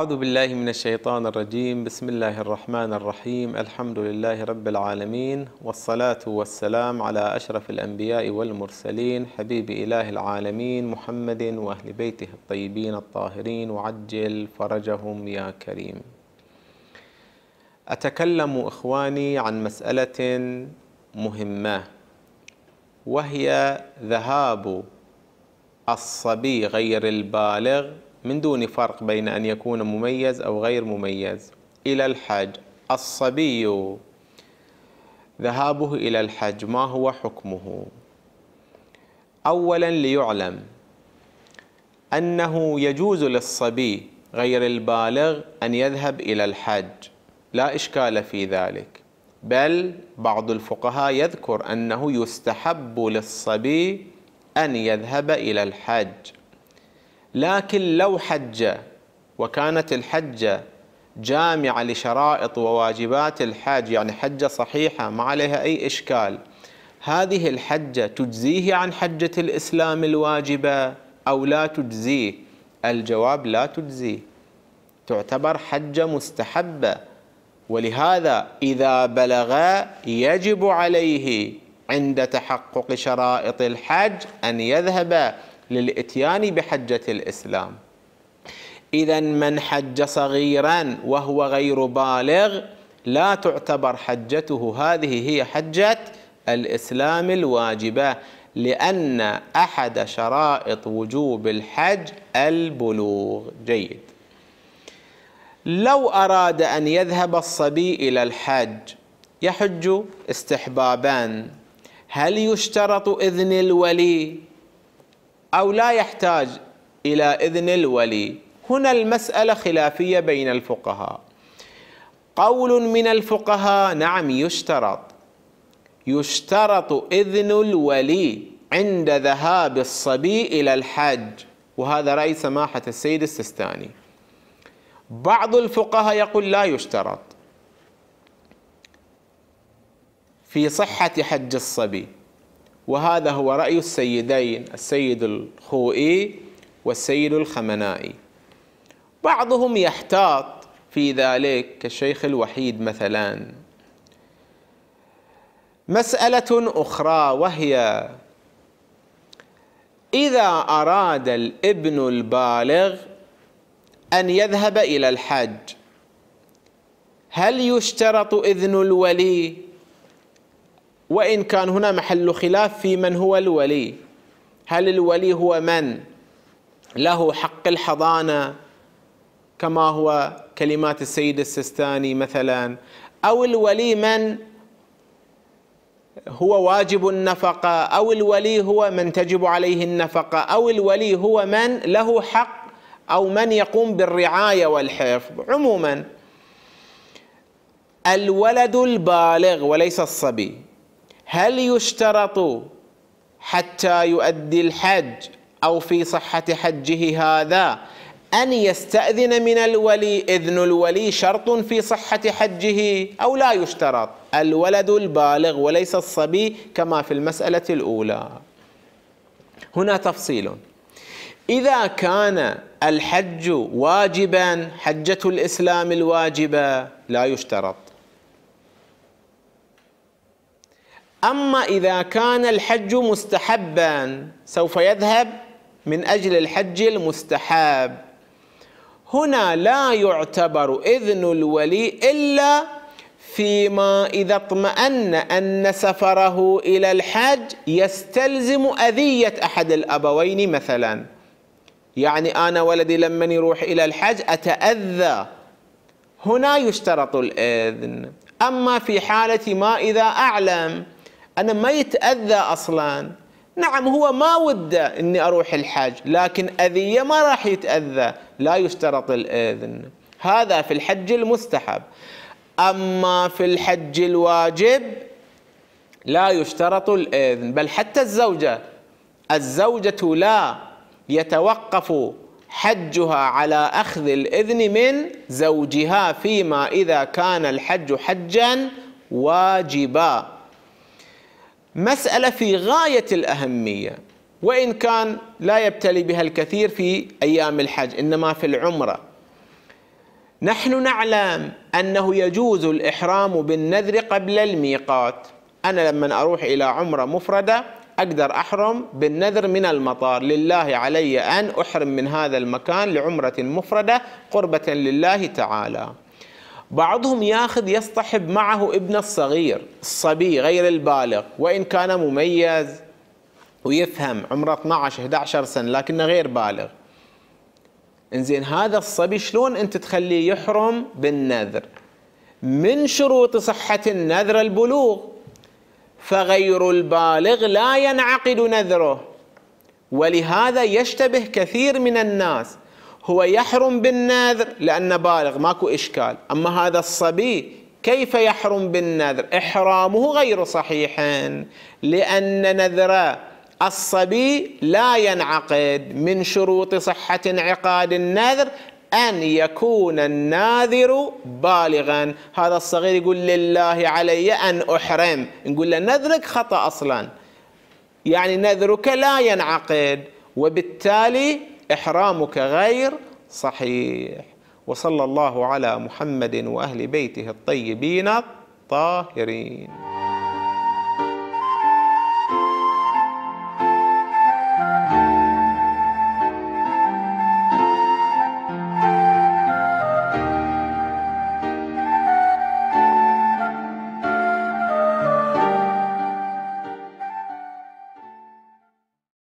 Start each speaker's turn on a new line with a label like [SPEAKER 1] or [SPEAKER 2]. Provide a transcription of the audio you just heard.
[SPEAKER 1] أعوذ بالله من الشيطان الرجيم بسم الله الرحمن الرحيم الحمد لله رب العالمين والصلاة والسلام على أشرف الأنبياء والمرسلين حبيب إله العالمين محمد وأهل بيته الطيبين الطاهرين وعجل فرجهم يا كريم أتكلم إخواني عن مسألة مهمة وهي ذهاب الصبي غير البالغ من دون فرق بين أن يكون مميز أو غير مميز إلى الحج الصبي ذهابه إلى الحج ما هو حكمه أولا ليعلم أنه يجوز للصبي غير البالغ أن يذهب إلى الحج لا إشكال في ذلك بل بعض الفقهاء يذكر أنه يستحب للصبي أن يذهب إلى الحج لكن لو حج وكانت الحجة جامعة لشرائط وواجبات الحج يعني حجة صحيحة ما عليها أي إشكال هذه الحجة تجزيه عن حجة الإسلام الواجبة أو لا تجزيه الجواب لا تجزيه تعتبر حجة مستحبة ولهذا إذا بلغ يجب عليه عند تحقق شرائط الحج أن يذهب للإتيان بحجة الإسلام إذا من حج صغيرا وهو غير بالغ لا تعتبر حجته هذه هي حجة الإسلام الواجبة لأن أحد شرائط وجوب الحج البلوغ جيد لو أراد أن يذهب الصبي إلى الحج يحج استحبابا هل يشترط إذن الولي أو لا يحتاج إلى إذن الولي هنا المسألة خلافية بين الفقهاء قول من الفقهاء نعم يشترط يشترط إذن الولي عند ذهاب الصبي إلى الحج وهذا رأي سماحة السيد السستاني بعض الفقهاء يقول لا يشترط في صحة حج الصبي وهذا هو رأي السيدين السيد الخوئي والسيد الخمنائي بعضهم يحتاط في ذلك كالشيخ الوحيد مثلا مسألة أخرى وهي إذا أراد الابن البالغ أن يذهب إلى الحج هل يشترط إذن الولي وإن كان هنا محل خلاف في من هو الولي هل الولي هو من له حق الحضانة كما هو كلمات السيد السستاني مثلا أو الولي من هو واجب النفقة أو الولي هو من تجب عليه النفقة أو الولي هو من له حق أو من يقوم بالرعاية والحفظ عموما الولد البالغ وليس الصبي هل يشترط حتى يؤدي الحج أو في صحة حجه هذا أن يستأذن من الولي إذن الولي شرط في صحة حجه أو لا يشترط الولد البالغ وليس الصبي كما في المسألة الأولى هنا تفصيل إذا كان الحج واجبا حجة الإسلام الواجبة لا يشترط أما إذا كان الحج مستحبا سوف يذهب من أجل الحج المستحب هنا لا يعتبر إذن الولي إلا فيما إذا اطمأن أن سفره إلى الحج يستلزم أذية أحد الأبوين مثلا يعني أنا ولدي لما يروح إلى الحج أتأذى هنا يشترط الإذن أما في حالة ما إذا أعلم أنا ما يتأذى أصلا نعم هو ما وده أني أروح الحج لكن أذية ما راح يتأذى لا يشترط الإذن هذا في الحج المستحب أما في الحج الواجب لا يشترط الإذن بل حتى الزوجة الزوجة لا يتوقف حجها على أخذ الإذن من زوجها فيما إذا كان الحج حجا واجبا مسألة في غاية الأهمية وإن كان لا يبتلي بها الكثير في أيام الحج إنما في العمرة نحن نعلم أنه يجوز الإحرام بالنذر قبل الميقات أنا لما أروح إلى عمرة مفردة أقدر أحرم بالنذر من المطار لله علي أن أحرم من هذا المكان لعمرة مفردة قربة لله تعالى بعضهم ياخذ يصطحب معه ابنه الصغير الصبي غير البالغ وإن كان مميز ويفهم عمره 12 11 سنة لكنه غير بالغ انزين هذا الصبي شلون انت تخليه يحرم بالنذر من شروط صحة النذر البلوغ فغير البالغ لا ينعقد نذره ولهذا يشتبه كثير من الناس هو يحرم بالنذر لأنه بالغ ماكو إشكال أما هذا الصبي كيف يحرم بالنذر إحرامه غير صحيح لأن نذر الصبي لا ينعقد من شروط صحة انعقاد النذر أن يكون الناذر بالغا هذا الصغير يقول لله علي أن أحرم نقول له نذرك خطأ أصلا يعني نذرك لا ينعقد وبالتالي إحرامك غير صحيح وصلى الله على محمد وأهل بيته الطيبين الطاهرين